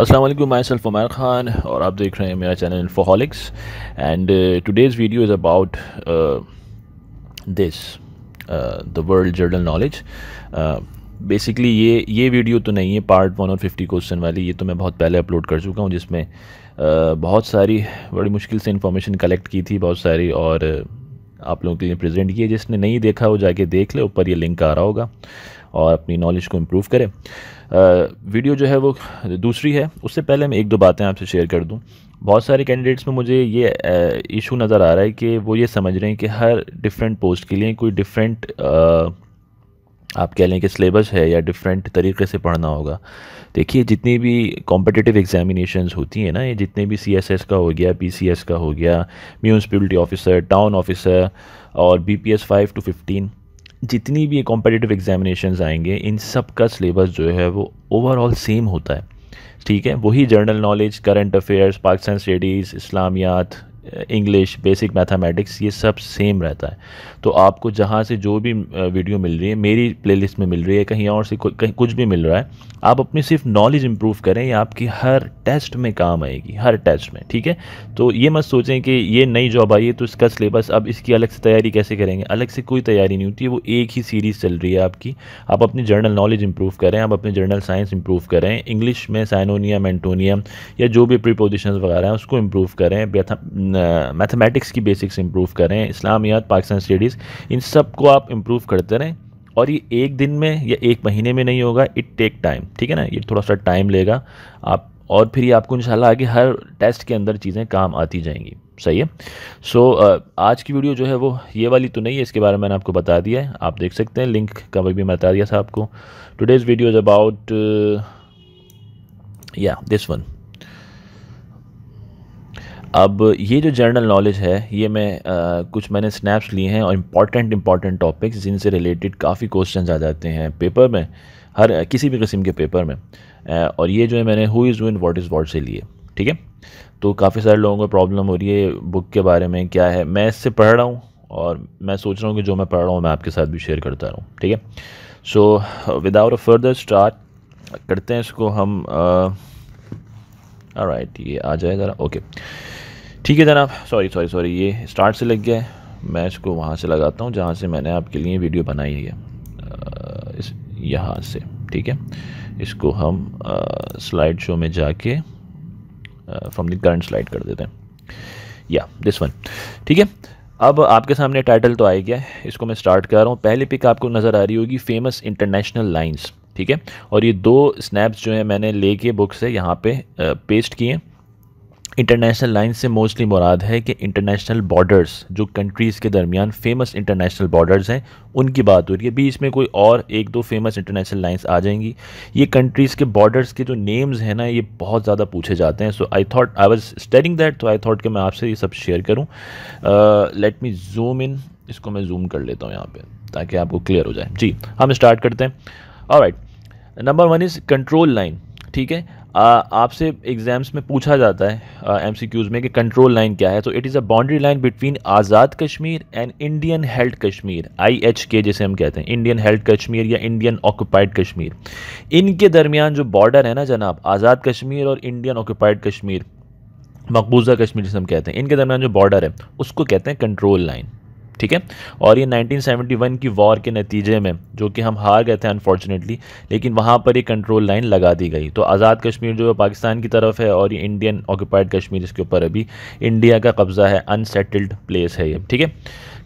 Aslam myself Umair Khan और आप देख रहे हैं मेरा channel Infoholics and today's video is about this the world general knowledge basically ये ये वीडियो तो नहीं है पार्ट वन और फिफ्टी क्वेश्चन वाली ये तो मैं बहुत पहले अपलोड कर चुका हूँ जिसमें uh, बहुत सारी बड़ी मुश्किल से इन्फॉर्मेशन कलेक्ट की थी बहुत सारी और uh, आप लोगों के लिए प्रेजेंट किए जिसने नहीं देखा वो जाके देख ले ऊपर ये लिंक आ रहा होगा uh, और अपनी नॉलेज को इम्प्रूव करें वीडियो जो है वो दूसरी है उससे पहले मैं एक दो बातें आपसे शेयर कर दूँ बहुत सारे कैंडिडेट्स में मुझे ये इशू नज़र आ रहा है कि वो ये समझ रहे हैं कि हर डिफरेंट पोस्ट के लिए कोई डिफरेंट आप कह लें कि सिलेबस है या डिफरेंट तरीके से पढ़ना होगा देखिए जितनी भी कॉम्पिटिटिव एग्जामिनेशंस होती हैं ना ये जितने भी सीएसएस का हो गया पीसीएस का हो गया म्यूनसिपलिटी ऑफिसर टाउन ऑफिसर और बीपीएस फाइव टू फिफ्टीन जितनी भी कॉम्पिटेटिव एग्जामिनेशन आएंगे इन सब का सिलेबस जो है वो ओवरऑल सेम होता है ठीक है वही general knowledge current affairs Pakistan studies इस्लामियात इंग्लिश बेसिक मैथमेटिक्स ये सब सेम रहता है तो आपको जहाँ से जो भी वीडियो मिल रही है मेरी प्लेलिस्ट में मिल रही है कहीं और से कहीं कुछ भी मिल रहा है आप अपनी सिर्फ नॉलेज इम्प्रूव करें ये आपकी हर टेस्ट में काम आएगी हर टेस्ट में ठीक है तो ये मत सोचें कि ये नई जॉब आई है तो इसका सिलेबस अब इसकी अलग से तैयारी कैसे करेंगे अलग से कोई तैयारी नहीं होती है वो एक ही सीरीज़ चल रही है आपकी आप अपनी जर्नल नॉलेज इंप्रूव करें आप अपने जर्नल साइंस इंप्रूव करें इंग्लिश में साइनोनियम एंटोनियम या जो भी प्रीपोजिशन वगैरह हैं उसको इम्प्रूव करें मैथमेटिक्स की बेसिक्स इम्प्रूव करें इस्लामियात पाकिस्तान स्टडीज़ इन सब को आप इम्प्रूव करते रहें और ये एक दिन में या एक महीने में नहीं होगा इट टेक टाइम ठीक है ना ये थोड़ा सा टाइम लेगा आप और फिर ये आपको इंशाल्लाह आगे हर टेस्ट के अंदर चीज़ें काम आती जाएंगी सही है सो so, आज की वीडियो जो है वो ये वाली तो नहीं है इसके बारे में मैंने आपको बता दिया है आप देख सकते हैं लिंक का भी मैं बता दिया था आपको टुडेज़ वीडियो इज़ अबाउट या दिस वन अब ये जो जनरल नॉलेज है ये मैं आ, कुछ मैंने स्नैप्स लिए हैं और इम्पॉर्टेंट इम्पॉर्टेंट टॉपिक्स जिनसे रिलेटेड काफ़ी क्वेश्चन आ जाते हैं पेपर में हर किसी भी किस्म के पेपर में आ, और ये जो है मैंने who is in what is what से लिए ठीक है तो काफ़ी सारे लोगों को प्रॉब्लम हो रही है बुक के बारे में क्या है मैं इससे पढ़ रहा हूँ और मैं सोच रहा हूँ कि जो मैं पढ़ रहा हूँ मैं आपके साथ भी शेयर करता रहूँ ठीक है so without a further start करते हैं इसको हम राइट right, ये आ जाए ज़रा ओके okay. ठीक है जनाब सॉरी सॉरी सॉरी ये स्टार्ट से लग गया है मैं इसको वहाँ से लगाता हूँ जहाँ से मैंने आपके लिए वीडियो बनाई है इस यहाँ से ठीक है इसको हम स्लाइड शो में जाके फ्रॉम द करंट स्लाइड कर देते हैं या दिस वन ठीक है अब आपके सामने टाइटल तो आ गया है इसको मैं स्टार्ट कर रहा हूँ पहली पिक आपको नज़र आ रही होगी फेमस इंटरनेशनल लाइंस ठीक है और ये दो स्नैप्स जो हैं मैंने लेके बुक से यहाँ पे पेस्ट किए हैं इंटरनेशनल लाइन से मोस्टली मुराद है कि इंटरनेशनल बॉर्डर्स जो कंट्रीज़ के दरमियान फेमस इंटरनेशनल बॉर्डर्स हैं उनकी बात हो रही है बीच में कोई और एक दो फेमस इंटरनेशनल लाइन्स आ जाएंगी ये कंट्रीज़ के बॉर्डर्स के जो नेम्स हैं ना ये बहुत ज़्यादा पूछे जाते हैं so I thought I was studying that तो आई थॉट कि मैं आपसे ये सब शेयर करूँ लेट मी जूम इन इसको मैं जूम कर लेता हूँ यहाँ पर ताकि आपको क्लियर हो जाए जी हम स्टार्ट करते हैं और right number one is control line ठीक है आपसे एग्ज़ाम्स में पूछा जाता है एम क्यूज़ में कि कंट्रोल लाइन क्या है तो it is a boundary line between Azad Kashmir and Indian held Kashmir के जिसे हम कहते हैं इंडियन हेल्ड कश्मीर या इंडियन ऑक्यूपाइड कश्मीर इनके दरमियान जो बॉर्डर है ना जनाब आज़ाद कश्मीर और इंडियन ऑक्यूपाइड कश्मीर मकबूजा कश्मीर जिसे हम कहते हैं इनके दरमियान जो बॉर्डर है उसको कहते हैं कंट्रोल लाइन ठीक है और ये 1971 की वॉर के नतीजे में जो कि हम हार गए थे अनफॉर्चुनेटली लेकिन वहाँ पर ये कंट्रोल लाइन लगा दी गई तो आज़ाद कश्मीर जो है पाकिस्तान की तरफ है और ये इंडियन ऑक्यूपाइड कश्मीर इसके ऊपर अभी इंडिया का कब्ज़ा है अनसेटल्ड प्लेस है ये ठीक है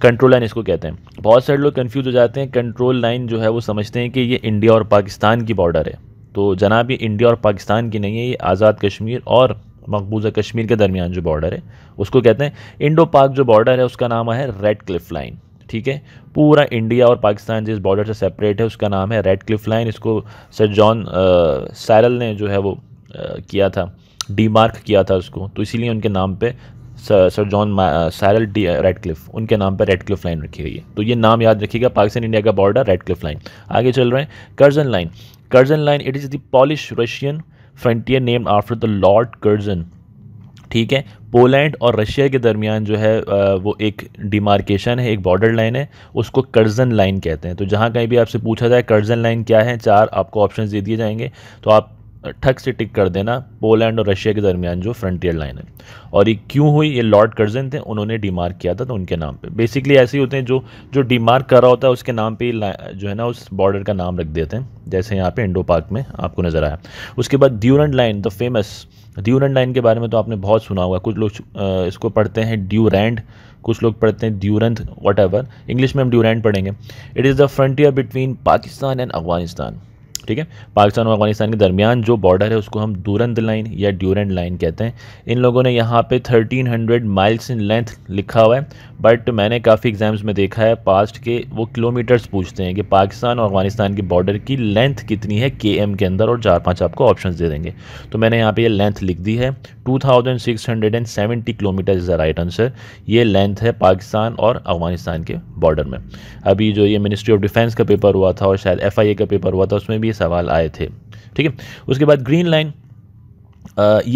कंट्रोल लाइन इसको कहते हैं बहुत सारे लोग कन्फ्यूज़ हो जाते हैं कंट्रोल लाइन जो है वो समझते हैं कि ये इंडिया और पाकिस्तान की बॉर्डर है तो जनाब ये इंडिया और पाकिस्तान की नहीं है ये आज़ाद कश्मीर और मकबूजा कश्मीर के दरमियान जो बॉर्डर है उसको कहते हैं इंडो पाक जो बॉर्डर है उसका नाम है रेड क्लिफ लाइन ठीक है पूरा इंडिया और पाकिस्तान जिस बॉर्डर से सेपरेट है उसका नाम है रेड क्लिफ लाइन इसको सर जॉन सैरल ने जो है वो आ, किया था डीमार्क किया था उसको तो इसीलिए उनके नाम पे sir John Cyril D Radcliffe उनके नाम पर रेड क्लिफ लाइन रखी गई है तो ये नाम याद रखिएगा पाकिस्तान इंडिया का बॉर्डर रेड क्लिफ लाइन आगे चल रहे हैं Curzon line Curzon line it is the Polish Russian frontier name after the Lord Curzon ठीक है पोलैंड और रशिया के दरमियान जो है वो एक डिमार्केशन है एक बॉर्डर लाइन है उसको कर्जन लाइन कहते हैं तो जहाँ कहीं भी आपसे पूछा जाए कर्जन लाइन क्या है चार आपको ऑप्शन दे दिए जाएंगे तो आप ठग से टिक कर देना पोलैंड और रशिया के दरमियान जो फ्रंटियर लाइन है और ये क्यों हुई ये लॉर्ड कर्जन थे उन्होंने डीमार्क किया था तो उनके नाम पे बेसिकली ऐसे ही होते हैं जो जो डीमार्क कर रहा होता है उसके नाम पे जो है ना उस बॉर्डर का नाम रख देते हैं जैसे यहाँ पे इंडो पार्क में आपको नज़र आया उसके बाद Durand line the famous Durand line के बारे में तो आपने बहुत सुना होगा कुछ लोग इसको पढ़ते हैं ड्यूरेंड कुछ लोग पढ़ते हैं ड्यूरेंट वट इंग्लिश में हम ड्यूरेंट पढ़ेंगे it is the frontier between Pakistan and Afghanistan ठीक है पाकिस्तान और अफगानिस्तान के दरमियान जो बॉर्डर है उसको हम दूरंद लाइन या ड्यूरेंट लाइन कहते हैं इन लोगों ने यहाँ पे 1300 माइल्स इन लेंथ लिखा हुआ है बट मैंने काफ़ी एग्जाम्स में देखा है पास्ट के वो किलोमीटर्स पूछते हैं कि पाकिस्तान और अफगानिस्तान के बॉर्डर की लेंथ कितनी है के के अंदर और चार पाँच आपको ऑप्शन दे देंगे तो मैंने यहाँ पर यह लेंथ लिख दी है two kilometre is the right answer ये लेंथ है पाकिस्तान और अफगानिस्तान के बॉर्डर में अभी जो ये मिनिस्ट्री ऑफ डिफेंस का पेपर हुआ था और शायद एफ का पेपर हुआ था उसमें भी सवाल आए थे ठीक है उसके बाद ग्रीन लाइन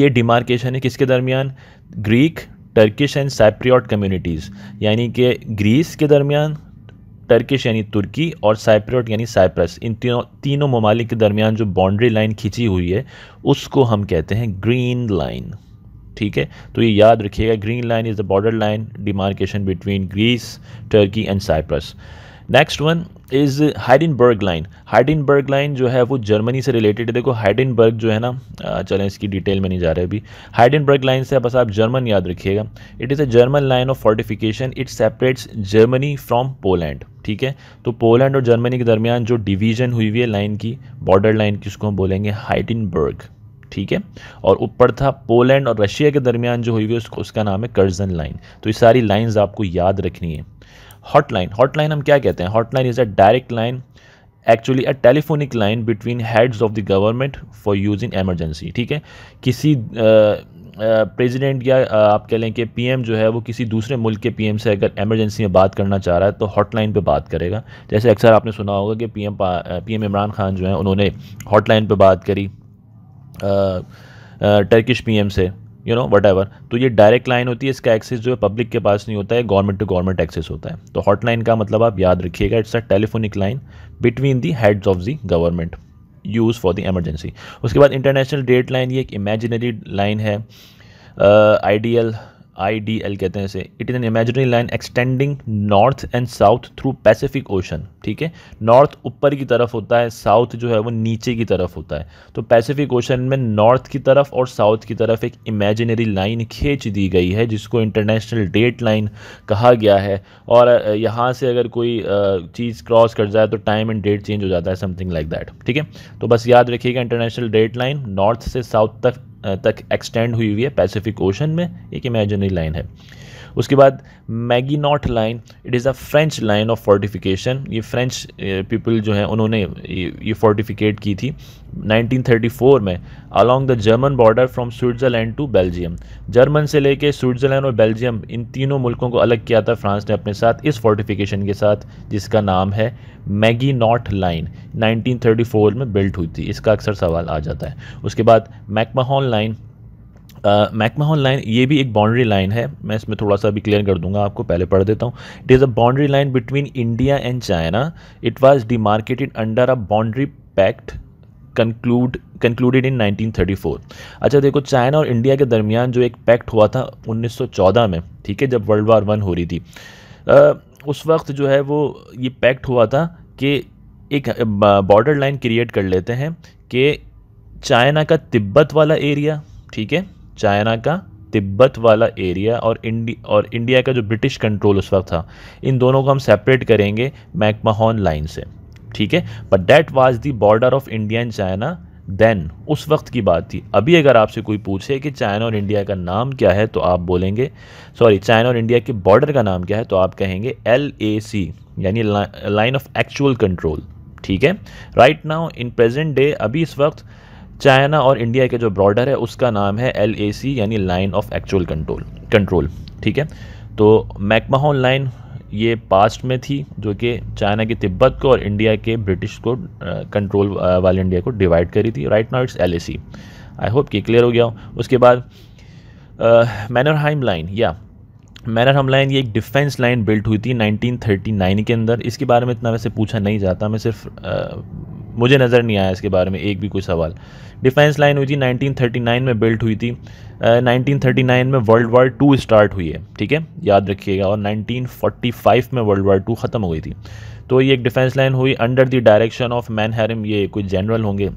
ये डिमार्केशन है किसके दरमियान Greek Turkish and Cypriot communities यानी कि ग्रीस के दरमियान टर्किश यानी तुर्की और साइप्रट यानी साइप्रस इन तीनों तीनों ममालिक के दरमियान जो बाउंड्री लाइन खींची हुई है उसको हम कहते हैं ग्रीन लाइन ठीक है तो ये याद रखिएगा green line is the border line demarcation between Greece Turkey and Cyprus next one is Hindenburg line Hindenburg line जो है वो जर्मनी से रिलेटेड है देखो हाइडिनबर्ग जो है ना चलें इसकी डिटेल में नहीं जा रहे अभी हाइडिनबर्ग लाइन से बस आप जर्मन याद रखिएगा it is a German line of fortification it separates Germany from Poland ठीक है तो पोलैंड और जर्मनी के दरमियान जो डिवीजन हुई हुई है लाइन की बॉर्डर लाइन की उसको हम बोलेंगे हाइडिनबर्ग ठीक है और ऊपर था पोलैंड और रशिया के दरमियान जो हुई हुई है उसको उसका नाम है कर्जन लाइन तो ये सारी लाइंस आपको याद रखनी है हॉटलाइन हॉटलाइन हम क्या कहते हैं hotline is a direct line actually a telephonic line between heads of the government for use in emergency ठीक है किसी प्रेसिडेंट uh, या uh, आप कह लें कि पीएम जो है वो किसी दूसरे मुल्क के पीएम से अगर एमरजेंसी में बात करना चाह रहा है तो हॉटलाइन पे बात करेगा जैसे अक्सर आपने सुना होगा कि पीएम पीएम इमरान खान जो है उन्होंने हॉटलाइन पे बात करी टर्किश पीएम से यू नो वट एवर तो ये डायरेक्ट लाइन होती है इसका एक्सेस जो है पब्लिक के पास नहीं होता है गवर्नमेंट टू गवर्नमेंट एक्सेस होता है तो हॉटलाइन का मतलब आप याद रखिएगा it's a telephonic line between the heads of the government use for the emergency उसके बाद इंटरनेशनल डेट लाइन ये एक इमेजिनरी लाइन है ideal uh, I D L कहते हैं इसे it is an imaginary line extending north and south through Pacific Ocean ठीक है नॉर्थ ऊपर की तरफ होता है साउथ जो है वो नीचे की तरफ होता है तो पैसिफिक ओशन में नॉर्थ की तरफ और साउथ की तरफ एक इमेजिनरी लाइन खींच दी गई है जिसको इंटरनेशनल डेट लाइन कहा गया है और यहाँ से अगर कोई चीज़ क्रॉस कर जाए तो टाइम एंड डेट चेंज हो जाता है समथिंग लाइक दैट ठीक है तो बस याद रखिएगा इंटरनेशनल डेट लाइन नॉर्थ से साउथ तक तक एक्सटेंड हुई हुई है पैसिफिक ओशन में एक इमेजनरी लाइन है उसके बाद Maginot line it is a French line of fortification ये फ्रेंच पीपल जो हैं उन्होंने ये फोर्टिफिकेट की थी 1934 में along the German border from Switzerland to Belgium German से लेके स्विट्ज़रलैंड और बेल्जियम इन तीनों मुल्कों को अलग किया था फ्रांस ने अपने साथ इस फोर्टिफिकेशन के साथ जिसका नाम है मैगी नॉट लाइन 1934 में बिल्ट हुई थी इसका अक्सर सवाल आ जाता है उसके बाद मैकमहोन लाइन मैकमाहौन लाइन ये भी एक बाउंड्री लाइन है मैं इसमें थोड़ा सा अभी क्लियर कर दूंगा आपको पहले पढ़ देता हूँ it is a boundary line between India and China it was demarcated under a boundary pact conclude concluded in 1934 अच्छा देखो चाइना और इंडिया के दरमियान जो एक पैक्ट हुआ था 1914 में ठीक है जब वर्ल्ड वार वन हो रही थी आ, उस वक्त जो है वो ये पैक्ट हुआ था कि एक बॉर्डर लाइन क्रिएट कर लेते हैं कि चाइना का तिब्बत वाला एरिया ठीक है चाइना का तिब्बत वाला एरिया और इंडी और इंडिया का जो ब्रिटिश कंट्रोल उस वक्त था इन दोनों को हम सेपरेट करेंगे मैकमहोन लाइन से ठीक है but that was the border of India and China then उस वक्त की बात थी अभी अगर आपसे कोई पूछे कि चाइना और इंडिया का नाम क्या है तो आप बोलेंगे सॉरी चाइना और इंडिया के बॉर्डर का नाम क्या है तो आप कहेंगे एल ए सी यानी लाइन ऑफ एक्चुअल कंट्रोल ठीक है right now in present day अभी इस वक्त चाइना और इंडिया के जो बॉर्डर है उसका नाम है एल यानी line of actual control control ठीक है तो मैकमहोन लाइन ये पास्ट में थी जो कि चाइना के तिब्बत को और इंडिया के ब्रिटिश को कंट्रोल वाले इंडिया को डिवाइड करी थी right now it's L I hope कि क्लियर हो गया हो उसके बाद मैनरहाइम लाइन या मैनरहम लाइन ये एक डिफेंस लाइन बिल्ट हुई थी 1939 के अंदर इसके बारे में इतना वैसे पूछा नहीं जाता मैं सिर्फ मुझे नज़र नहीं आया इसके बारे में एक भी कोई सवाल डिफेंस लाइन हुई थी 1939 में बिल्ट हुई थी uh, 1939 में वर्ल्ड वार टू स्टार्ट हुई है ठीक है याद रखिएगा और 1945 में वर्ल्ड वार टू ख़त्म हो गई थी तो ये एक डिफेंस लाइन हुई under the direction of Mannerheim ये कोई जनरल होंगे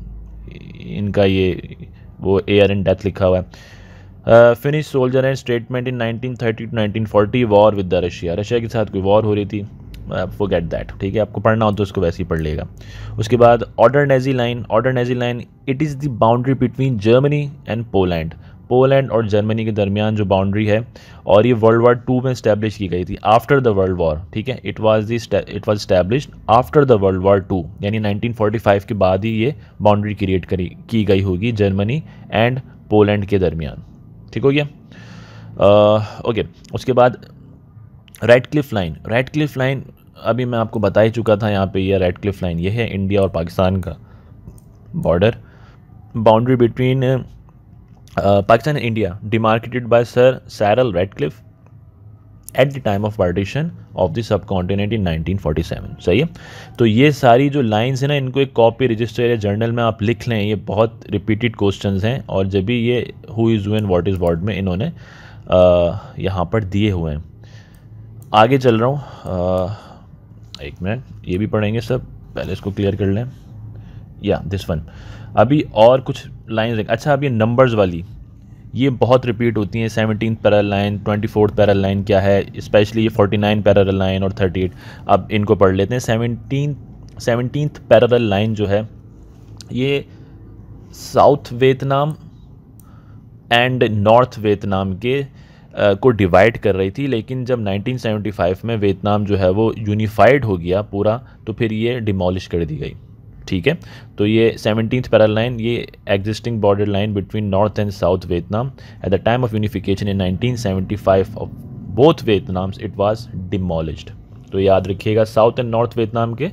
इनका ये वो एयर एंड डेथ लिखा हुआ है Finnish soldier and statement in 1930 to 1940 war with the Russia Russia के साथ कोई वॉर हो रही थी वो गेट दैट ठीक है आपको पढ़ना हो तो उसको वैसे ही पढ़ लेगा उसके बाद Oder Neisse line Oder Neisse line it is the boundary between Germany and Poland Poland और जर्मनी के दरमियान जो बाउंड्री है और ये वर्ल्ड वार टू में इस्टेब्लिश की गई थी आफ्टर द वर्ल्ड वॉर ठीक है it was the it was establish after the world war two यानी 1945 के बाद ही ये बाउंड्री क्रिएट करी की गई होगी जर्मनी एंड पोलैंड के दरमियान ठीक हो गया ओके uh, उसके बाद Radcliffe line Radcliffe line अभी मैं आपको बता ही चुका था यहाँ पे ये रेड क्लिफ लाइन ये है इंडिया और पाकिस्तान का border boundary between Pakistan and India demarcated by sir Cyril Radcliffe at the time of partition of the subcontinent in 1947 सही है तो ये सारी जो लाइंस हैं ना इनको एक कॉपी रजिस्टर या जर्नल में आप लिख लें ये बहुत रिपीटेड क्वेश्चन हैं और जब भी ये who is who what is what में इन्होंने uh, यहाँ पर दिए हुए हैं आगे चल रहा हूँ uh, एक मिनट ये भी पढ़ेंगे सब पहले इसको क्लियर कर लें या दिस वन अभी और कुछ लाइन अच्छा अब ये नंबर्स वाली ये बहुत रिपीट होती हैं seventeen parallel line twenty fourth parallel line क्या है स्पेशली ये फोर्टी नाइन पैरल लाइन और थर्टी एट अब इनको पढ़ लेते हैं सेवनटीन सेवनटीन पैरल लाइन जो है ये south Vietnam and north Vietnam के को डिवाइड कर रही थी लेकिन जब 1975 में वियतनाम जो है वो यूनिफाइड हो गया पूरा तो फिर ये डिमोलिश कर दी गई ठीक है तो ये सेवनटीन पैरल लाइन ये existing border line between north and south Vietnam at the time of unification in 1975 of both Vietnams it was demolished तो याद रखिएगा साउथ एंड नॉर्थ वियतनाम के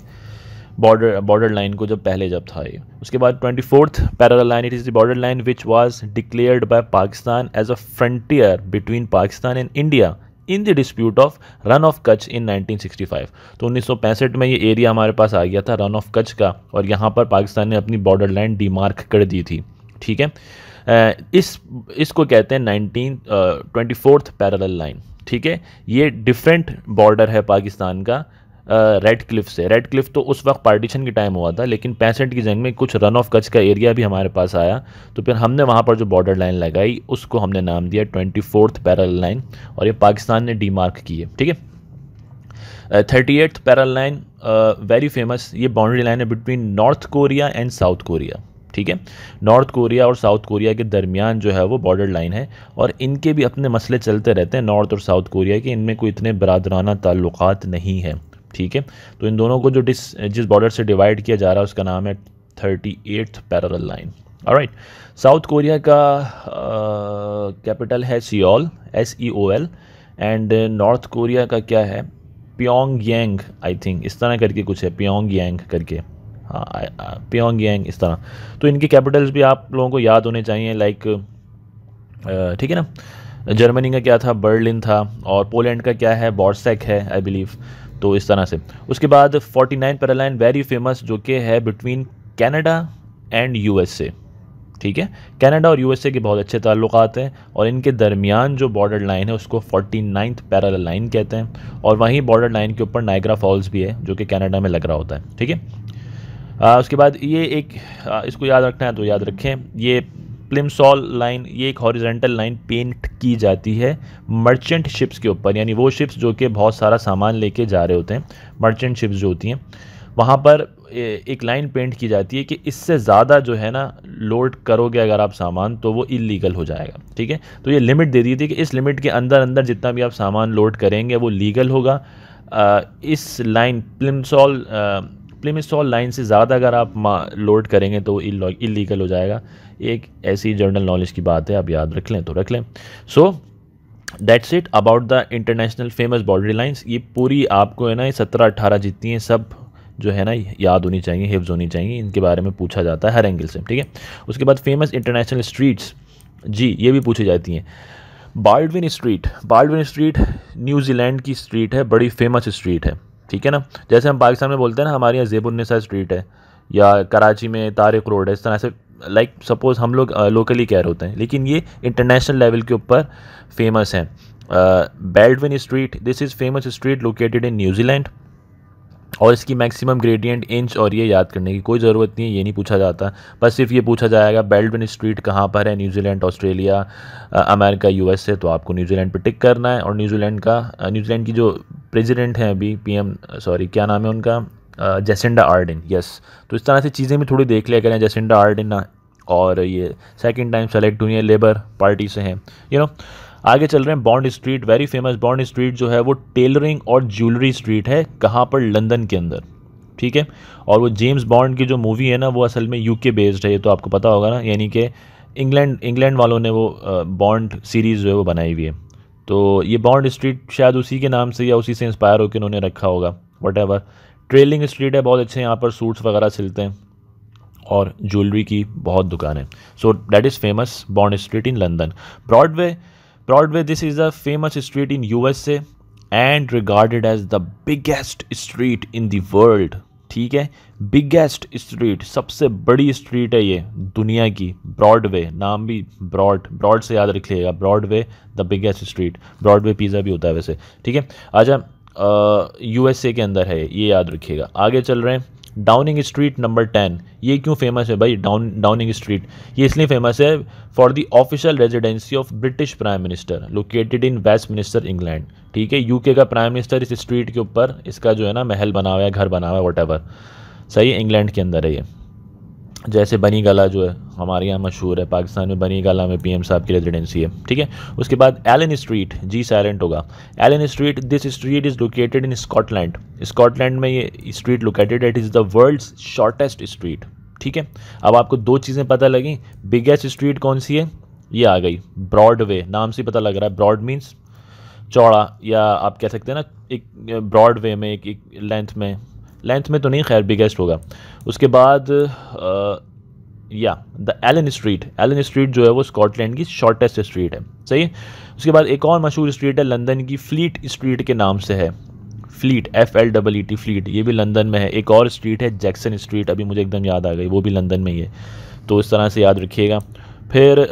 बॉर्डर बॉर्डर लाइन को जब पहले जब था ये उसके बाद twenty fourth parallel line it is the border line which was declared by Pakistan as a frontier between Pakistan and India in the dispute of Rann of Kutch in 1965 तो 1965 में ये एरिया हमारे पास आ गया था रन ऑफ कच का और यहाँ पर पाकिस्तान ने अपनी बॉर्डर लाइन डीमार्क कर दी थी ठीक है इस इसको कहते हैं nineteen twenty fourth parallel line ठीक है ये डिफरेंट बॉर्डर है पाकिस्तान का रेड क्लिफ से रेड क्लिफ तो उस वक्त पार्टीशन के टाइम हुआ था लेकिन पैंसठ की जंग में कुछ रन ऑफ कच्छ का एरिया भी हमारे पास आया तो फिर हमने वहाँ पर जो बॉर्डर लाइन लगाई उसको हमने नाम दिया ट्वेंटी फोर्थ पैरल लाइन और ये पाकिस्तान ने डीमार्क की है ठीक है thirty eighth parallel line very famous ये बाउंड्री लाइन है between North Korea and South Korea ठीक है नॉर्थ कोरिया और साउथ कोरिया के दरमियान जो है वो बॉर्डर लाइन है और इनके भी अपने मसले चलते रहते हैं नॉर्थ और साउथ कोरिया के इनमें कोई इतने बरदराना ताल्लुक नहीं है ठीक है तो इन दोनों को जो डिस जिस बॉर्डर से डिवाइड किया जा रहा है उसका नाम है thirty eighth parallel line right South Korea का कैपिटल है Seoul S E O L and North Korea का क्या है प्योंग यंग आई थिंक इस तरह करके कुछ है प्योंग यंग करके हाँ प्योंग यंग इस तरह तो इनके कैपिटल्स भी आप लोगों को याद होने चाहिए लाइक ठीक है ना जर्मनी का क्या था बर्लिन था और पोलैंड का क्या है बॉर्सेक है आई बिलीव तो इस तरह से उसके बाद 49 नाइन पैरालाइन वेरी फेमस जो कि है बिटवीन कैनेडा एंड यूएसए ठीक है कनाडा और यूएसए के बहुत अच्छे ताल्लुक हैं और इनके दरमियान जो बॉर्डर लाइन है उसको फोर्टी नाइन्थ पैरल लाइन कहते हैं और वहीं बॉर्डर लाइन के ऊपर नाइग्रा फॉल्स भी है जो कि कनाडा में लग रहा होता है ठीक है उसके बाद ये एक आ, इसको याद रखना है तो याद रखें ये प्लिमसॉल लाइन ये एक हॉरिजेंटल लाइन पेंट की जाती है मर्चेंट शिप्स के ऊपर यानी वो शिप्स जो कि बहुत सारा सामान लेके जा रहे होते हैं मर्चेंट शिप्स जो होती हैं वहाँ पर एक लाइन पेंट की जाती है कि इससे ज़्यादा जो है ना लोड करोगे अगर आप सामान तो वो इलीगल हो जाएगा ठीक है तो ये लिमिट दे दी थी कि इस लिमिट के अंदर अंदर जितना भी आप सामान लोड करेंगे वो लीगल होगा आ, इस लाइन प्लिमसॉल डिस्प्ले में सौ लाइन से ज़्यादा अगर आप लोड करेंगे तो इलीगल हो जाएगा एक ऐसी जर्नल नॉलेज की बात है आप याद रख लें तो रख लें so that's it about the international famous boundary lines ये पूरी आपको है ना ये सत्रह अट्ठारह जितनी हैं सब जो है ना याद होनी चाहिए हिफ्ज़ होनी चाहिए इनके बारे में पूछा जाता है हर एंगल से ठीक है उसके बाद फेमस इंटरनेशनल स्ट्रीट्स जी ये भी पूछी जाती हैं Baldwin street Baldwin street New Zealand की स्ट्रीट है बड़ी फेमस स्ट्रीट है ठीक है ना जैसे हम पाकिस्तान में बोलते हैं ना हमारे यहाँ जेबुलनसा स्ट्रीट है या कराची में तारिक रोड है इस तरह से लाइक सपोज़ हम लोग लोकली कह रहे होते हैं लेकिन ये इंटरनेशनल लेवल के ऊपर फेमस हैं Baldwin street this is famous street located in New Zealand और इसकी मैक्सिमम ग्रेडियंट इंच और ये याद करने की कोई ज़रूरत नहीं है ये नहीं पूछा जाता बस सिर्फ ये पूछा जाएगा बेल्टन स्ट्रीट कहाँ पर है न्यूजीलैंड ऑस्ट्रेलिया अमेरिका यूएसए तो आपको न्यूजीलैंड पर टिक करना है और न्यूजीलैंड का न्यूजीलैंड की जो प्रेजिडेंट हैं अभी पी सॉरी क्या नाम है उनका जेसेंडा आर्डिन यस तो इस तरह से चीज़ें भी थोड़ी देख लिया करें जेसेंडा आर्डिन और ये सेकेंड टाइम सेलेक्ट हुई हैं लेबर पार्टी से हैं यू नो आगे चल रहे हैं Bond street very famous Bond street जो है वो टेलरिंग और ज्वेलरी स्ट्रीट है कहाँ पर लंदन के अंदर ठीक है और वो जेम्स बॉन्ड की जो मूवी है ना वो असल में यूके बेस्ड है ये तो आपको पता होगा ना यानी कि इंग्लैंड इंग्लैंड वालों ने वो बॉन्ड सीरीज़ जो है वो बनाई हुई है तो ये बॉन्ड स्ट्रीट शायद उसी के नाम से या उसी से इंस्पायर होकर उन्होंने रखा होगा वट एवर ट्रेलिंग स्ट्रीट है बहुत अच्छे यहाँ पर सूट्स वगैरह सिलते हैं और ज्वेलरी की बहुत दुकान है so that is famous Bond street in London Broadway this is a famous street in U S A and regarded as the biggest street in world ठीक है बिगेस्ट स्ट्रीट सबसे बड़ी स्ट्रीट है ये दुनिया की ब्रॉडवे नाम भी ब्रॉड ब्रॉड से याद रख लिएगा Broadway the biggest street Broadway pizza भी होता है वैसे ठीक है अच्छा ए के अंदर है ये याद रखिएगा आगे चल रहे हैं डाउनिंग स्ट्रीट नंबर टेन ये क्यों फेमस है भाई डाउन डाउनिंग स्ट्रीट ये इसलिए फेमस है for the official residency of British prime minister located in Westminster England ठीक है यूके का प्राइम मिनिस्टर इस स्ट्रीट के ऊपर इसका जो है ना महल बना हुआ है घर बना हुआ है वट सही इंग्लैंड के अंदर है ये जैसे बनी गला जो है हमारे यहाँ मशहूर है पाकिस्तान में बनी गला में पीएम साहब की रेजिडेंसी है ठीक है उसके बाद एलन स्ट्रीट जी साइलेंट होगा Allan street this street is located in Scotland Scotland में ये street located it is the world's shortest street ठीक है अब आपको दो चीज़ें पता लगें बिगेस्ट स्ट्रीट कौन सी है ये आ गई ब्रॉडवे नाम से पता लग रहा है ब्रॉड मीन्स चौड़ा या आप कह सकते हैं ना एक ब्रॉडवे में एक, एक लेंथ में लेंथ में तो नहीं खैर बिगेस्ट होगा उसके बाद या the Allan street Allan street जो है वो स्कॉटलैंड की शॉर्टेस्ट स्ट्रीट है सही है उसके बाद एक और मशहूर स्ट्रीट है लंदन की फ्लीट स्ट्रीट के नाम से है Fleet F L double E T Fleet ये भी लंदन में है एक और स्ट्रीट है जैक्सन स्ट्रीट अभी मुझे एकदम याद आ गई वो भी लंदन में ही है तो इस तरह से याद रखिएगा फिर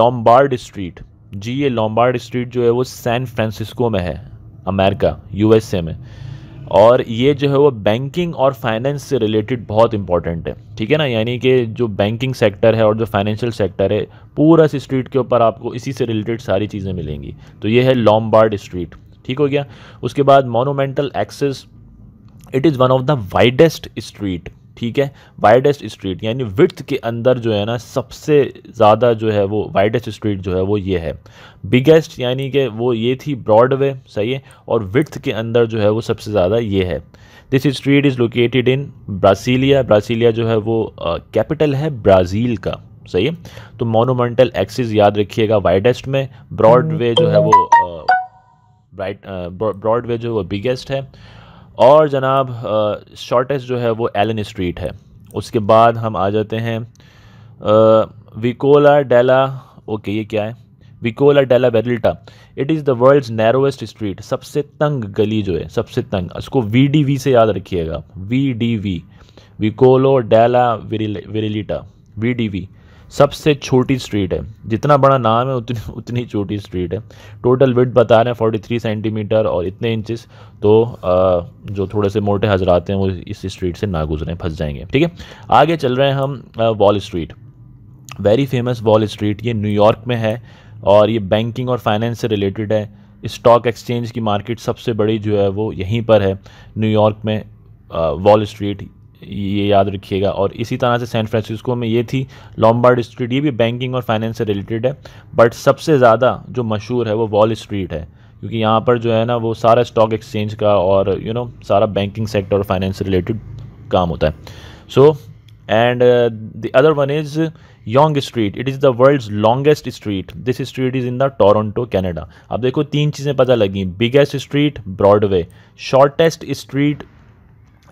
लॉम्बार्ड स्ट्रीट जी ये लॉम्बार्ड स्ट्रीट जो है वो सैन फ्रांसिस्को में है अमेरिका यूएसए में और ये जो है वो बैंकिंग और फाइनेंस से रिलेटेड बहुत इंपॉर्टेंट है ठीक है ना यानी कि जो बैंकिंग सेक्टर है और जो फाइनेंशियल सेक्टर है पूरा इस स्ट्रीट के ऊपर आपको इसी से रिलेटेड सारी चीज़ें मिलेंगी तो ये है लॉम्बार्ड स्ट्रीट ठीक हो गया उसके बाद monumental axis it is one of the widest street ठीक है वाइडेस्ट स्ट्रीट यानी विथ के अंदर जो है ना सबसे ज़्यादा जो है वो वाइडेस्ट स्ट्रीट जो है वो ये है बिगेस्ट यानी कि वो ये थी ब्रॉडवे सही है और विथ के अंदर जो है वो सबसे ज़्यादा ये है this street is located in Brasilia Brasilia जो है वो कैपिटल है ब्राज़ील का सही है तो मोनोमेंटल एक्सिस याद रखिएगा वाइडेस्ट में ब्रॉडवे जो है वो ब्राइट ब्रॉडवे जो है वो बिगेस्ट है और जनाब शॉर्टेस्ट जो है वो एलन स्ट्रीट है उसके बाद हम आ जाते हैं विकोला डेला ओके ये क्या है Vicolo Della Virilita it is the world's narrowest street सबसे तंग गली जो है सबसे तंग उसको वी डी वी से याद रखिएगा V D V Vicolo Della Virilita V D V सबसे छोटी स्ट्रीट है जितना बड़ा नाम है उतनी उतनी छोटी स्ट्रीट है टोटल विड बता रहे हैं फोर्टी थ्री सेंटीमीटर और इतने इंचेस तो जो थोड़े से मोटे हजरात हैं वो इस स्ट्रीट से ना गुजरें फंस जाएंगे ठीक है आगे चल रहे हैं हम wall street very famous wall street ये न्यूयॉर्क में है और ये बैंकिंग और फाइनेंस से रिलेटेड है स्टॉक एक्सचेंज की मार्केट सबसे बड़ी जो है वो यहीं पर है न्यूयॉर्क में वॉल स्ट्रीट ये याद रखिएगा और इसी तरह से सैन फ्रांसिस्को में ये थी लॉम्बार्ड स्ट्रीट ये भी बैंकिंग और फाइनेंस से रिलेटेड है बट सबसे ज़्यादा जो मशहूर है वो वॉल स्ट्रीट है क्योंकि यहाँ पर जो है ना वो सारा स्टॉक एक्सचेंज का और यू you नो know, सारा बैंकिंग सेक्टर और फाइनेंस से रिलेटेड काम होता है so and the other one is Yonge street it is the world's longest street this street is in the Toronto Canada अब देखो तीन चीज़ें पता लगी biggest street Broadway shortest street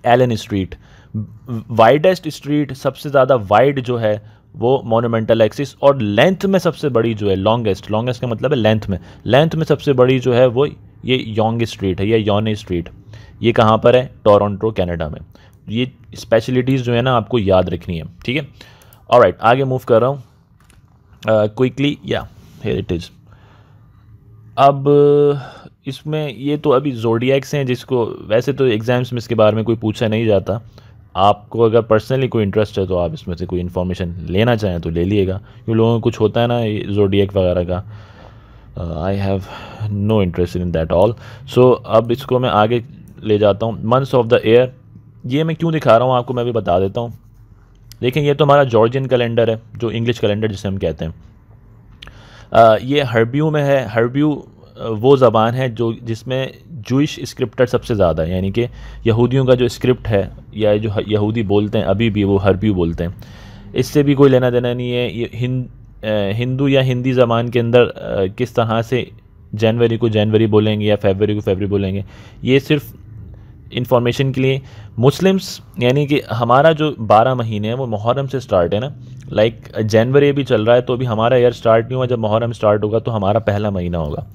Allan street widest street सबसे ज़्यादा वाइड जो है वो मोनोमेंटल एक्सिस और लेंथ में सबसे बड़ी जो है लॉन्गेस्ट लॉन्गेस्ट का मतलब है लेंथ में लेंथ में सबसे बड़ी जो है वो ये योंग स्ट्रीट है या योन स्ट्रीट ये कहाँ पर है टोरंटो कनाडा में ये स्पेशलिटीज़ जो है ना आपको याद रखनी है ठीक है और राइट आगे मूव कर रहा हूँ क्विकली या हेर इट इज़ अब इसमें ये तो अभी जोडियाक्स हैं जिसको वैसे तो एग्ज़ाम्स में इसके बारे में कोई पूछा नहीं जाता आपको अगर पर्सनली कोई इंटरेस्ट है तो आप इसमें से कोई इन्फॉर्मेशन लेना चाहें तो ले लीजिएगा क्योंकि लोगों को कुछ होता है ना जोडियक वगैरह का I have no interest in that all so अब इसको मैं आगे ले जाता हूँ मंथ्स ऑफ द एयर ये मैं क्यों दिखा रहा हूँ आपको मैं भी बता देता हूँ देखें ये तो हमारा जॉर्जियन कैलेंडर है जो इंग्लिश कैलेंडर जिसे हम कहते हैं आ, uh, ये हर्ब्यू में है हर्ब्यू वो ज़बान है जो जिसमें जूश स्क्रिप्टर सबसे ज़्यादा है यानी कि यहूदियों का जो स्क्रिप्ट है या जो यहूदी बोलते हैं अभी भी वो हरबी बोलते हैं इससे भी कोई लेना देना नहीं है हिंद हिंदू या हिंदी ज़बान के अंदर किस तरह से जनवरी को जनवरी बोलेंगे या फेबरी को फेबरी बोलेंगे ये सिर्फ इंफॉर्मेशन के लिए मुस्लिम्स यानी कि हमारा जो बारह महीने हैं वो मुहर्रम से स्टार्ट है ना लाइक जनवरी भी चल रहा है तो अभी हमारा ईयर स्टार्ट नहीं हुआ जब मुहर्रम स्टार्ट होगा तो हमारा पहला महीना होगा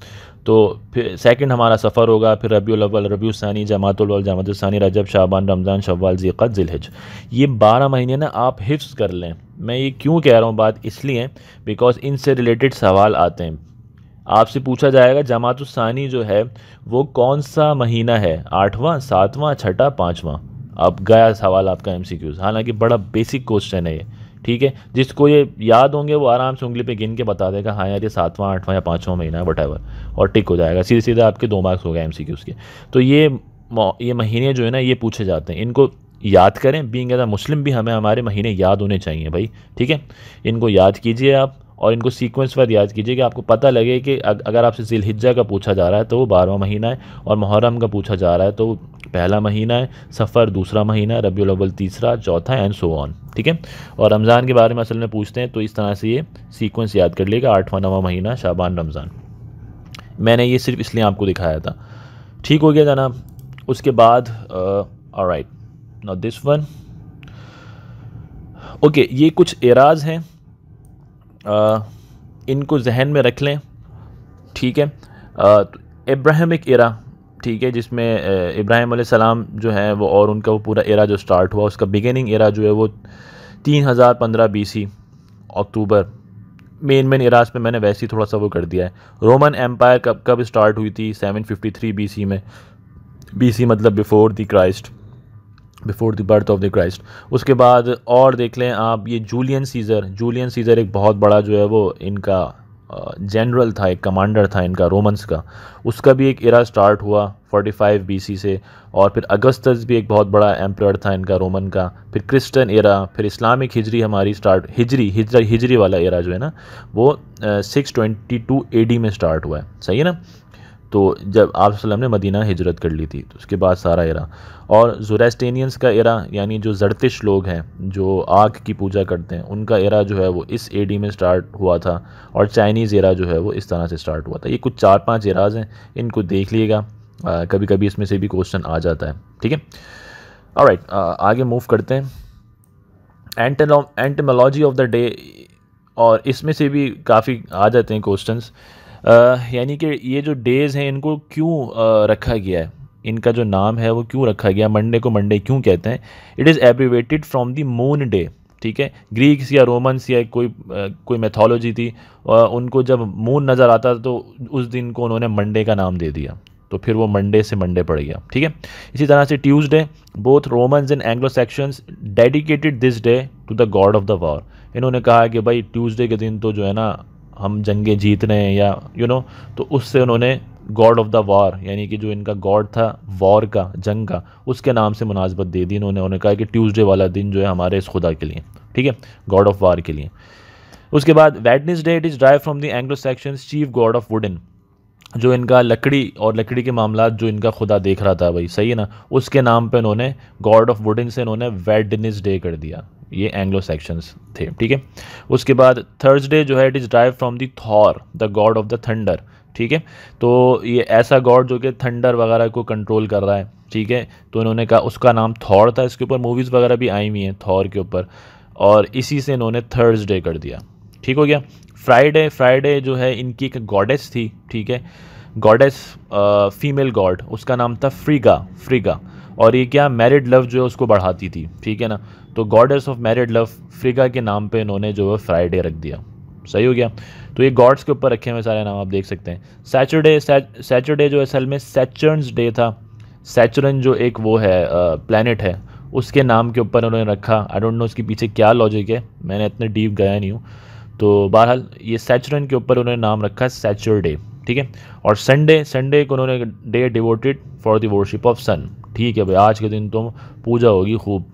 तो फिर सेकेंड हमारा सफ़र होगा फिर रबी अव्वल रबी ऊसानी जमातुल जमातुलसानी रजब शाबान रमज़ान शवाल ज़ीक़त ज़िलहज ये बारह महीने ना आप हिफ्स कर लें मैं ये क्यों कह रहा हूँ बात इसलिए बिकॉज़ इनसे रिलेटेड सवाल आते हैं आपसे पूछा जाएगा जमातुलसानी जो है वो कौन सा महीना है आठवां सातवां छठा पाँचवा अब गया सवाल आपका एम हालांकि बड़ा बेसिक क्वेश्चन है ये ठीक है जिसको ये याद होंगे वो आराम से उंगली पे गिन के बता देगा हाँ यार ये सातवां आठवां या पाँचवा महीना है वट और टिक हो जाएगा सीधे सीधे आपके दो मार्क्स हो गए एम सी उसके तो ये ये महीने जो है ना ये पूछे जाते हैं इनको याद करें बींग एज अ मुस्लिम भी हमें हमारे महीने याद होने चाहिए भाई ठीक है इनको याद कीजिए आप और इनको सीक्वेंस वाइज याद कीजिए कि आपको पता लगे कि अगर आपसे जिलहिजा का पूछा जा रहा है तो वो बारहवा महीना है और मुहर्रम का पूछा जा रहा है तो पहला महीना है सफ़र दूसरा महीना रबी अव्वल तीसरा चौथा एंड सो ऑन ठीक है और रमज़ान के बारे में असल में पूछते हैं तो इस तरह से ये सीक्वेंस याद कर लेगा आठवां नवा महीना शाबान रमज़ान मैंने ये सिर्फ इसलिए आपको दिखाया था ठीक हो गया जनाब उसके बाद right not this one okay ये कुछ एराज हैं इनको जहन में रख लें ठीक है तो एक एरा ठीक है जिसमें इब्राहिम सलाम जो है वो और उनका वो पूरा एरा जो स्टार्ट हुआ उसका बिगेनिंग एरा जो है वो तीन हज़ार पंद्रह B C October main main eras पे मैंने वैसे ही थोड़ा सा वो कर दिया है रोमन एम्पायर कब कब स्टार्ट हुई थी 753 सी में सी मतलब before the Christ before the birth of the Christ उसके बाद और देख लें आप ये जूलियन सीज़र जूलियन सीज़र एक बहुत बड़ा जो है वो इनका जनरल था एक कमांडर था इनका रोमन्स का उसका भी एक इरा स्टार्ट हुआ 45 बीसी से और फिर अगस्तस भी एक बहुत बड़ा एम्प्रयर था इनका रोमन का फिर क्रिस्टन एरा फिर इस्लामिक हिजरी हमारी स्टार्ट हिजरी हिजरा हिजरी वाला एरा जो है ना वो six twenty two A D में स्टार्ट हुआ है सही है ना तो जब आप ने मदीना हिजरत कर ली थी तो उसके बाद सारा एरा और जोरेस्टेनियंस का एरा यानी जो जड़तिश लोग हैं जो आग की पूजा करते हैं उनका एरा जो है वो इस एडी में स्टार्ट हुआ था और चाइनीज़ एरा जो है वो इस तरह से स्टार्ट हुआ था ये कुछ चार पांच एराज हैं इनको देख लीजिएगा कभी कभी इसमें से भी क्वेश्चन आ जाता है ठीक है और राइट आगे मूव करते हैं एंटेमोलॉजी ऑफ द डे और इसमें से भी काफ़ी आ जाते हैं क्वेश्चंस यानी कि ये जो डेज़ हैं इनको क्यों रखा गया है इनका जो नाम है वो क्यों रखा गया मंडे को मंडे क्यों कहते हैं it is abbreviated from the moon day ठीक है ग्रीक्स या रोमन्स या कोई कोई मैथोलॉजी थी उनको जब मून नज़र आता तो उस दिन को उन्होंने मंडे का नाम दे दिया तो फिर वो मंडे से मंडे पड़ गया ठीक है इसी तरह से Tuesday both Romans and Anglo Saxons dedicated this day to the god of the war इन्होंने कहा कि भाई ट्यूसडे के दिन तो जो है ना हम जंगे जीत रहे हैं या यू you नो know, तो उससे उन्होंने गॉड ऑफ द वॉर यानी कि जो इनका गॉड था वॉर का जंग का उसके नाम से मुनासबत दे दी इन्होंने उन्होंने कहा कि ट्यूसडे वाला दिन जो है हमारे इस खुदा के लिए ठीक है गॉड ऑफ वार के लिए उसके बाद day it is derived from the Anglo Saxon chief god of Woden जो इनका लकड़ी और लकड़ी के मामला जो इनका खुदा देख रहा था भाई सही है ना उसके नाम पे इन्होंने गॉड ऑफ वुडन से इन्होंने वेडनेस डे कर दिया ये एंग्लो सेक्शंस थे ठीक है उसके बाद थर्सडे जो है it is derived from the Thor the god of the thunder ठीक है तो ये ऐसा गॉड जो कि थंडर वगैरह को कंट्रोल कर रहा है ठीक है तो इन्होंने कहा उसका नाम थॉर था इसके ऊपर मूवीज़ वगैरह भी आई हुई हैं थॉर के ऊपर और इसी से इन्होंने थर्सडे कर दिया ठीक हो गया फ्राइडे फ्राइडे जो है इनकी एक गॉडेस थी ठीक है गॉडेस फीमेल गॉड उसका नाम था फ्रीगा फ्रीगा और ये क्या मैरिड लव जो है उसको बढ़ाती थी ठीक है ना तो goddess of married love Frigga के नाम पे इन्होंने जो है फ्राइडे रख दिया सही हो गया तो ये गॉड्स के ऊपर रखे हुए सारे नाम आप देख सकते हैं सैचरडे सैचरडे जो असल में सैचर्नस डे था सैचरन जो एक वो है प्लानट है उसके नाम के ऊपर उन्होंने रखा आई डोंट नो उसके पीछे क्या लॉजिक है मैंने इतने डीप गया नहीं हूँ तो बहरहाल ये सैचरन के ऊपर उन्होंने नाम रखा सैचरडे ठीक है और संडे संडे को उन्होंने day devoted for the worship of sun ठीक है भाई आज के दिन तो पूजा होगी खूब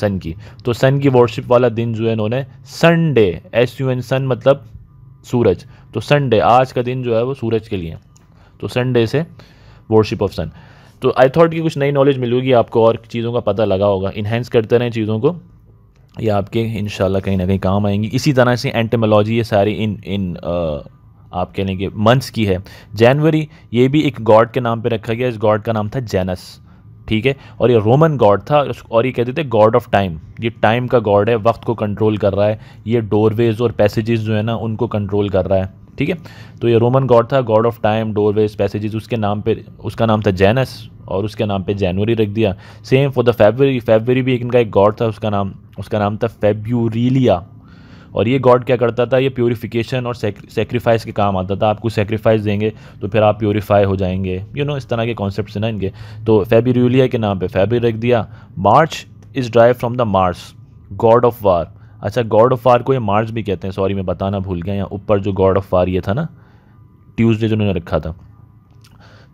सन की तो सन की वर्शिप वाला दिन जो है इन्होंने Sunday S U N sun मतलब सूरज तो सनडे आज का दिन जो है वो सूरज के लिए तो सनडे से वर्शिप ऑफ सन तो आई थॉट कि कुछ नई नॉलेज मिलेगी आपको और चीज़ों का पता लगा होगा इन्हेंस करते रहें चीज़ों को ये आपके इन कहीं ना कहीं काम आएंगी इसी तरह से एंटेमोलॉजी ये सारी इन इन आ, आप कह लेंगे मंथ्स की है जनवरी ये भी एक गॉड के नाम पे रखा गया इस गॉड का नाम था जेनस ठीक है और ये रोमन गॉड था और ये कहते थे गॉड ऑफ टाइम ये टाइम का गॉड है वक्त को कंट्रोल कर रहा है ये डोरवेज और पैसेजेस जो है ना उनको कंट्रोल कर रहा है ठीक है तो ये रोमन गॉड था god of time doorways passages उसके नाम पे उसका नाम था जैनस और उसके नाम पे जनवरी रख दिया same for the February February भी इनका एक गॉड था उसका नाम उसका नाम था फेब्यूरीलिया और ये गॉड क्या करता था ये प्योरीफिकेशन और सेक्रीफाइस के काम आता था आपको सेक्रीफाइस देंगे तो फिर आप प्योरीफाई हो जाएंगे यू you नो know, इस तरह के कॉन्सेप्ट ना इनके तो फेबरूलिया के नाम पर फेबर रख दिया March is derived from the Mars god of war अच्छा गॉड ऑफ वार को ये मार्च भी कहते हैं सॉरी मैं बताना भूल गया यहाँ ऊपर जो गॉड ऑफ वार ये था ना ट्यूसडे जो उन्होंने रखा था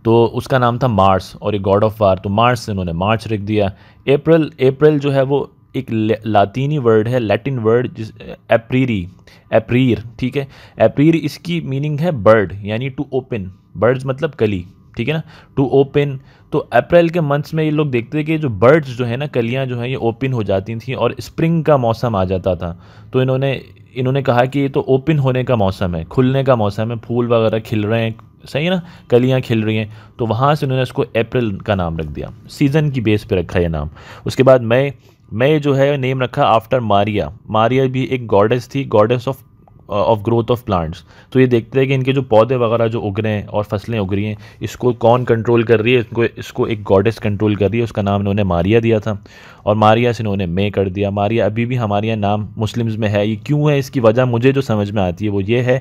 तो उसका नाम था मार्स और ये गॉड ऑफ वार तो मार्स से उन्होंने मार्च रख दिया अप्रैल अप्रैल जो है वो एक लातीनी वर्ड है लैटिन वर्ड जिस एप्रीरी एप्रीर ठीक है एप्रीर इसकी मीनिंग है बर्ड यानी टू ओपन बर्ड्स मतलब कली ठीक है ना टू ओपन तो अप्रैल के मंथ्स में ये लोग देखते थे कि जो बर्ड्स जो है ना कलियाँ जो हैं ये ओपन हो जाती थी और स्प्रिंग का मौसम आ जाता था तो इन्होंने इन्होंने कहा कि ये तो ओपन होने का मौसम है खुलने का मौसम है फूल वगैरह खिल रहे हैं सही है ना कलियाँ खिल रही हैं तो वहाँ से उन्होंने इसको अप्रैल का नाम रख दिया सीज़न की बेस पर रखा ये नाम उसके बाद मई मैं जो है नेम रखा आफ्टर मारिया मारिया भी एक गॉडेस थी goddess of of growth of plants तो ये देखते हैं कि इनके जो पौधे वगैरह जो उग रहे हैं और फसलें उग रही हैं इसको कौन कंट्रोल कर रही है इसको इसको एक गॉडेस कंट्रोल कर रही है उसका नाम इन्होंने मारिया दिया था और मारिया से इन्होंने मे कर दिया मारिया अभी भी हमारे यहाँ नाम मुस्लिम्स में है ये क्यों है इसकी वजह मुझे जो समझ में आती है वो ये है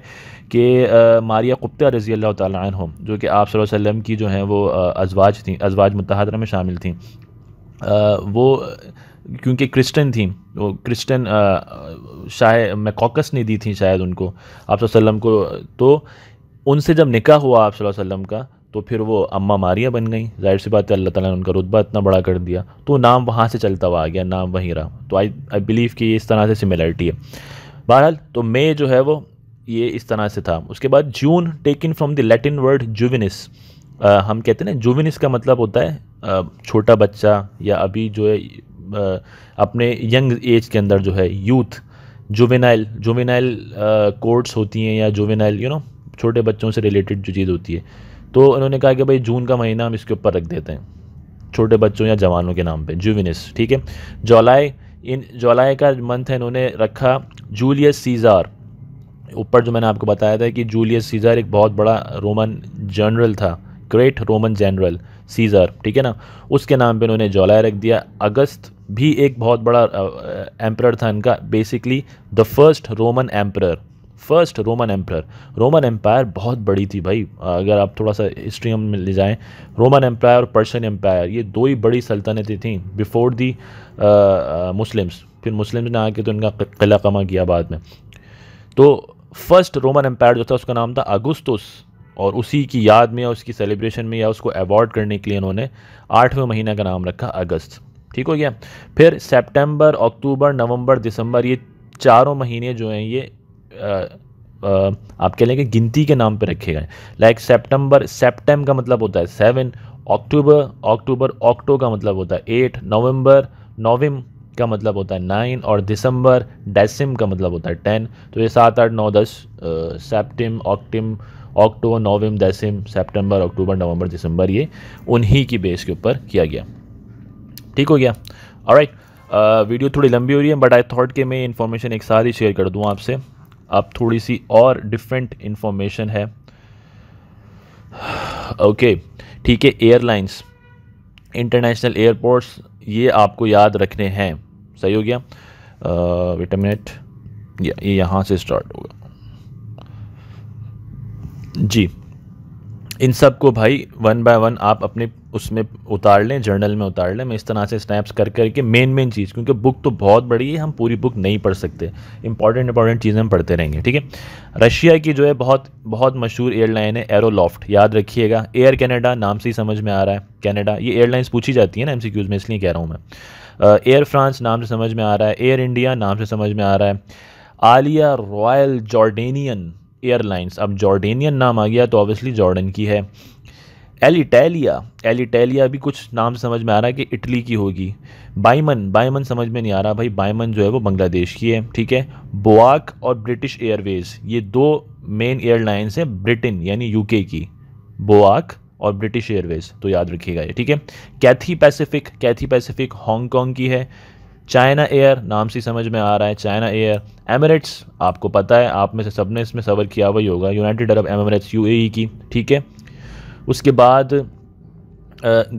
कि uh, मारिया कुप्ता रज़ी अल्लाह तन जो कि आप वसम की जो हैं वो uh, अजवाज थी अजवाज मतहदरा में शामिल थी आ, uh, वो क्योंकि क्रिश्चियन थी वो क्रिश्चियन शायद मैकॉकस ने दी थी शायद उनको आप वसल्लम को तो उनसे जब निकाह हुआ आप वसल्लम का तो फिर वो अम्मा मारिया बन गई जाहिर सी बात है अल्लाह ताला ने उनका रुतबा इतना बड़ा कर दिया तो नाम वहाँ से चलता हुआ आ गया नाम वहीं रहा तो आई आई बिलीव कि ये इस तरह से सिमिलरिटी है बहरहाल तो मे जो है वो ये इस तरह से था उसके बाद June taken from the Latin word juvenis हम कहते हैं ना जुविनिस का मतलब होता है छोटा बच्चा या अभी जो है अपने यंग एज के अंदर जो है यूथ जुवेनाइल जुवेनाइल कोर्ट्स होती हैं या जुवेनाइल यू नो छोटे बच्चों से रिलेटेड जो चीज़ होती है तो उन्होंने कहा कि भाई जून का महीना हम इसके ऊपर रख देते हैं छोटे बच्चों या जवानों के नाम पे जुविनस ठीक है जुलाई इन जुलाई का मंथ है इन्होंने रखा जूलियस सीज़ार ऊपर जो मैंने आपको बताया था कि जूलियस सीज़ार एक बहुत बड़ा रोमन जनरल था ग्रेट रोमन जनरल सीज़र ठीक है ना उसके नाम पे उन्होंने जौलाए रख दिया अगस्त भी एक बहुत बड़ा एम्प्रर था इनका basically the first Roman emperor first Roman emperor Roman empire बहुत बड़ी थी भाई अगर आप थोड़ा सा हिस्ट्री में ले जाएं रोमन एम्पायर और पर्शियन एम्पायर ये दो ही बड़ी सल्तनतें थीं बिफोर दी मुस्लिम्स फिर मुस्लिम्स ने आके तो इनका किला कमा किया बाद में तो फर्स्ट रोमन एम्पायर जो था उसका नाम था अगुस्तुस और उसी की याद में या उसकी सेलिब्रेशन में या उसको अवॉर्ड करने के लिए इन्होंने आठवें महीने का नाम रखा अगस्त ठीक हो गया फिर सेप्टेम्बर अक्टूबर नवंबर, दिसंबर ये चारों महीने जो हैं ये आ, आप कह लेंगे गिनती के नाम पर रखे गए लाइक सितंबर सितम का मतलब होता है सेवन अक्टूबर अक्टूबर ऑक्टो का मतलब होता है एट नवंबर नोविम का मतलब होता है नाइन और दिसंबर डेसिम का मतलब होता है टेन तो ये सात आठ नौ दस सेप्टिम ऑक्टिम अक्टूबर नवम दसम सेप्टेम्बर अक्टूबर नवंबर दिसंबर ये उन्हीं की बेस के ऊपर किया गया ठीक हो गया और राइट वीडियो थोड़ी लंबी हो रही है बट आई थॉट कि मैं इन्फॉर्मेशन एक साथ ही शेयर कर दूँ आपसे अब थोड़ी सी और डिफरेंट इन्फॉर्मेशन है ओके ठीक है एयरलाइंस इंटरनेशनल एयरपोर्ट्स ये आपको याद रखने हैं सही हो गया विटामिनट uh, ये यहाँ से स्टार्ट होगा जी इन सब को भाई वन बाय वन आप अपने उसमें उतार लें जर्नल में उतार लें मैं इस तरह से स्नैप्स कर करके मेन मेन चीज़ क्योंकि बुक तो बहुत बड़ी है हम पूरी बुक नहीं पढ़ सकते इंपॉर्टेंट इंपॉर्टेंट चीज़ें हम पढ़ते रहेंगे ठीक है रशिया की जो है बहुत बहुत मशहूर एयरलाइन है एरोलॉफ्ट याद रखिएगा एयर कैनेडा नाम से ही समझ में आ रहा है कैनेडा ये एयरलाइंस पूछी जाती है ना एम में इसलिए कह रहा हूँ मैं एयर फ्रांस नाम से समझ में आ रहा है एयर इंडिया नाम से समझ में आ रहा है आलिया रॉयल जॉर्डेनियन एयरलाइंस अब जॉर्डेनियन नाम आ गया तो ऑब्वियसली जॉर्डन की है एल इटैलिया एल इटैलिया भी कुछ नाम समझ में आ रहा है कि इटली की होगी बाइमन बाइमन समझ में नहीं आ रहा भाई बाइमन जो है वो बांग्लादेश की है ठीक है बोआक और ब्रिटिश एयरवेज ये दो मेन एयरलाइंस हैं ब्रिटेन यानी यूके की बोआक और ब्रिटिश एयरवेज तो याद रखिएगा ये ठीक है Cathay Pacific Cathay Pacific Hong Kong की है चाइना एयर नाम से समझ में आ रहा है चाइना एयर एमरेट्स आपको पता है आप में से सबने इसमें सवर किया हुआ ही होगा यूनाइटेड अरब एमरेट्स यूएई की ठीक है उसके बाद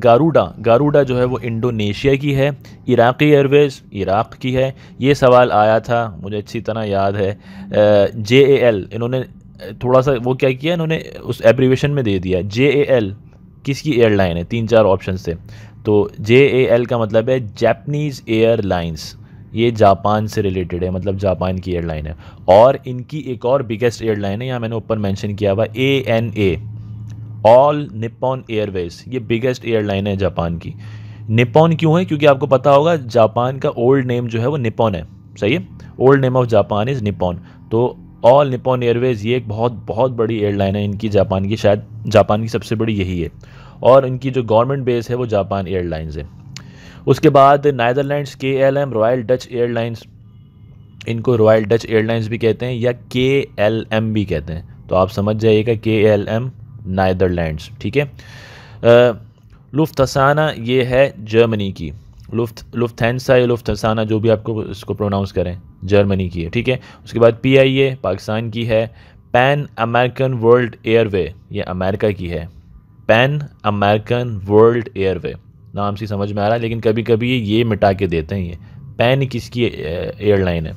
गारूडा गारूडा जो है वो इंडोनेशिया की है इराक़ी एयरवेज इराक़ की है ये सवाल आया था मुझे अच्छी तरह याद है जे ए एल इन्होंने थोड़ा सा वो क्या किया इन्होंने उस एप्रीवेशन में दे दिया जे ए एल किसकी एयरलाइन है तीन चार ऑप्शन से तो जे ए एल का मतलब है जैपनीज़ एयरलाइंस ये जापान से रिलेटेड है मतलब जापान की एयरलाइन है और इनकी एक और बिगेस्ट एयरलाइन है यहाँ मैंने ऊपर मेंशन किया हुआ A N A All Nippon Airways ये बिगेस्ट एयरलाइन है जापान की निपॉन क्यों है क्योंकि आपको पता होगा जापान का ओल्ड नेम जो है वो निपॉन है सही है old name of Japan is Nippon तो ऑल निपॉन एयरवेज ये एक बहुत बहुत बड़ी एयरलाइन है इनकी जापान की शायद जापान की सबसे बड़ी यही है और इनकी जो गवर्नमेंट बेस है वो जापान एयरलाइंस है उसके बाद Netherlands K L M Royal Dutch Airlines इनको रॉयल डच एयरलाइंस भी कहते हैं या के एल एम भी कहते हैं तो आप समझ जाइएगा के एल एम नादरलैंड्स ठीक है लुफ्तसाना ये है जर्मनी की लुफ्त लुफ्थेंसा या लुफ्तसाना जो भी आपको इसको प्रोनाउंस करें जर्मनी की है ठीक है उसके बाद पी आई ए पाकिस्तान की है पैन अमेरिकन वर्ल्ड एयरवे ये अमेरिका की है पैन अमेरिकन वर्ल्ड एयरवे नाम से समझ में आ रहा है लेकिन कभी कभी ये मिटा के देते हैं ये पैन किसकी एयरलाइन है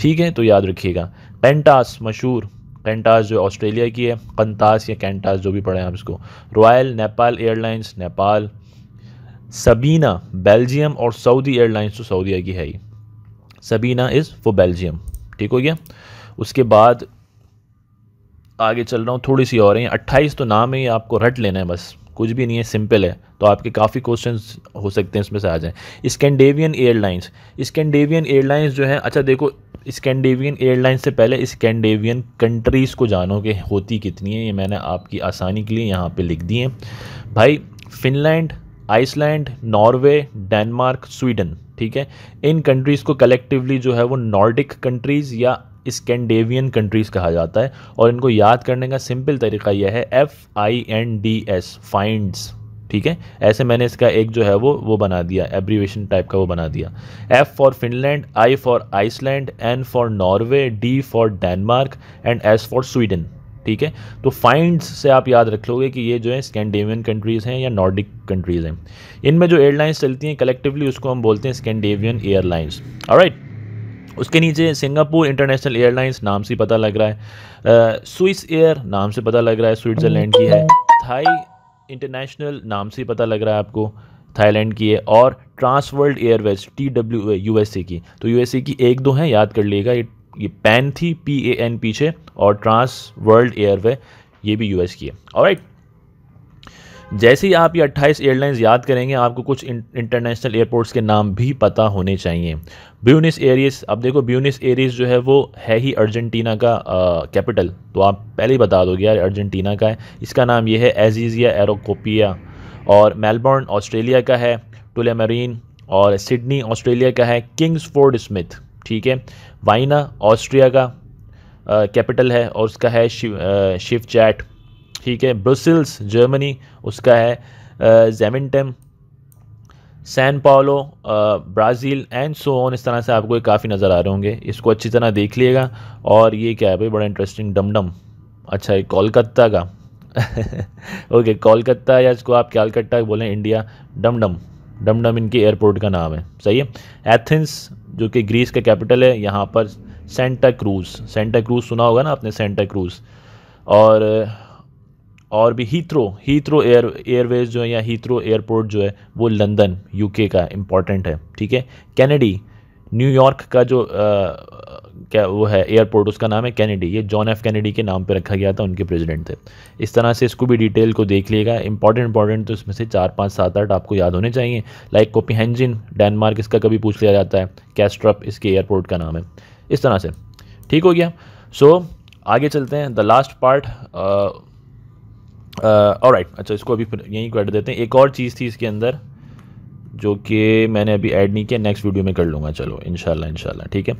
ठीक है तो याद रखिएगा पेंटास मशहूर कैंटास जो ऑस्ट्रेलिया की है कंतास या कैंटास जो भी पढ़े आप इसको Royal Nepal Airlines Nepal Sabena Belgium और सऊदी एयरलाइंस तो सऊदीया की है ही सबीना इज़ फॉर बेल्जियम ठीक हो गया उसके बाद आगे चल रहा हूँ थोड़ी सी और हैं अट्ठाईस तो नाम है आपको रट लेना है बस कुछ भी नहीं है सिंपल है तो आपके काफ़ी क्वेश्चन हो सकते हैं इसमें से आ जाएँ स्कैंडेवियन एयरलाइंस स्कैंडेवियन एयरलाइंस जो है अच्छा देखो स्कैंडेवियन एयरलाइंस से पहले स्कैंडेवियन कंट्रीज़ को जानो कि होती कितनी है ये मैंने आपकी आसानी के लिए यहाँ पे लिख दी है भाई Finland Iceland Norway Denmark Sweden ठीक है इन कंट्रीज़ को कलेक्टिवली जो है वो नॉर्डिक कंट्रीज़ या स्कैंडेवियन कंट्रीज़ कहा जाता है और इनको याद करने का सिंपल तरीका यह है F I N D S finds ठीक है ऐसे मैंने इसका एक जो है वो वो बना दिया एब्रीवेशन टाइप का वो बना दिया F for Finland I for Iceland N for Norway D for Denmark and S for Sweden ठीक है तो फाइंड्स से आप याद रख लोगे कि ये जो है स्कैंडेवियन कंट्रीज़ हैं या नॉर्डिक कंट्रीज़ हैं इनमें जो एयरलाइंस चलती हैं कलेक्टिवली उसको हम बोलते हैं स्कैंडेवियन एयरलाइंस राइट उसके नीचे सिंगापुर इंटरनेशनल एयरलाइंस नाम से पता लग रहा है स्विस एयर नाम से पता लग रहा है स्विट्ज़रलैंड की है थाई इंटरनेशनल नाम से पता लग रहा है आपको थाईलैंड की है और Trans World Airways T W U S A की तो यू एस ए की एक दो हैं याद कर लिएगा ये ये पैन थी पी ए एन पीछे और ट्रांस वर्ल्ड एयरवे ये भी यू एस की है और राइट जैसे ही आप ये 28 एयरलाइंस याद करेंगे आपको कुछ इंटरनेशनल एयरपोर्ट्स के नाम भी पता होने चाहिए ब्यूनिस एरियस अब देखो ब्यूनिस एरियस जो है वो है ही अर्जेंटीना का कैपिटल तो आप पहले ही बता दोगे यार अर्जेंटीना का है इसका नाम ये है एजीजिया एरोकोपिया और मेलबॉर्न ऑस्ट्रेलिया का है टुलेमरीन और सिडनी ऑस्ट्रेलिया का है किंग्स स्मिथ ठीक है वाइना ऑस्ट्रिया का कैपिटल है और उसका है शिव शिव चैट ठीक है ब्रुसल्स जर्मनी उसका है जेमिनटम Sao Paulo Brazil and so on इस तरह से आपको ये काफ़ी नज़र आ रहे होंगे इसको अच्छी तरह देख लिएगा और ये क्या है भाई बड़ा इंटरेस्टिंग डमडम अच्छा ये कोलकाता का ओके कोलकाता या इसको आप कैलकट्टा बोलें इंडिया डमडम डमडम इनके एयरपोर्ट का नाम है सही है एथेंस जो कि ग्रीस का कैपिटल है यहाँ पर सेंटा क्रूज़ सेंटा क्रूज़ सुना होगा ना आपने सेंटा क्रूज़ और और भी हीथ्रो हीथ्रो एयर एयरवेज जो है या हीथ्रो एयरपोर्ट जो है वो लंदन यूके का इम्पॉर्टेंट है ठीक है कैनेडी न्यूयॉर्क का जो आ, क्या वो है एयरपोर्ट उसका नाम है कैनेडी ये जॉन एफ कैनेडी के नाम पे रखा गया था उनके प्रेसिडेंट थे इस तरह से इसको भी डिटेल को देख लिएगा इंपॉर्टेंट इंपॉर्टेंट तो इसमें से चार पाँच सात आठ आपको याद होने चाहिए लाइक कोपिहेंजिन डेनमार्क इसका कभी पूछ लिया जाता है कैस्ट्रप इसके एयरपोर्ट का नाम है इस तरह से ठीक हो गया सो so, आगे चलते हैं द लास्ट पार्ट और uh, राइट अच्छा इसको अभी यहीं कर देते हैं एक और चीज़ थी इसके अंदर जो कि मैंने अभी ऐड नहीं किया नेक्स्ट वीडियो में कर लूँगा चलो इनशाला इनशाला ठीक है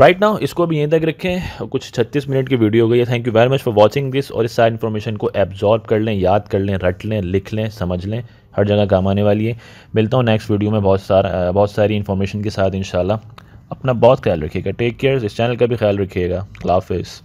राइट नाउ इसको अभी यहीं तक रखें कुछ 36 मिनट की वीडियो हो गई है thank you very much for watching this और इस सारी इन्फॉर्मेशन को एब्जॉर्ब कर लें याद कर लें रट लें लिख लें समझ लें हर जगह काम आने वाली है मिलता हूँ नेक्स्ट वीडियो में बहुत सारा बहुत सारी इन्फॉर्मेशन के साथ इन अपना बहुत ख्याल रखिएगा टेक केयर इस चैनल का भी ख्याल रखिएगा हाफिज़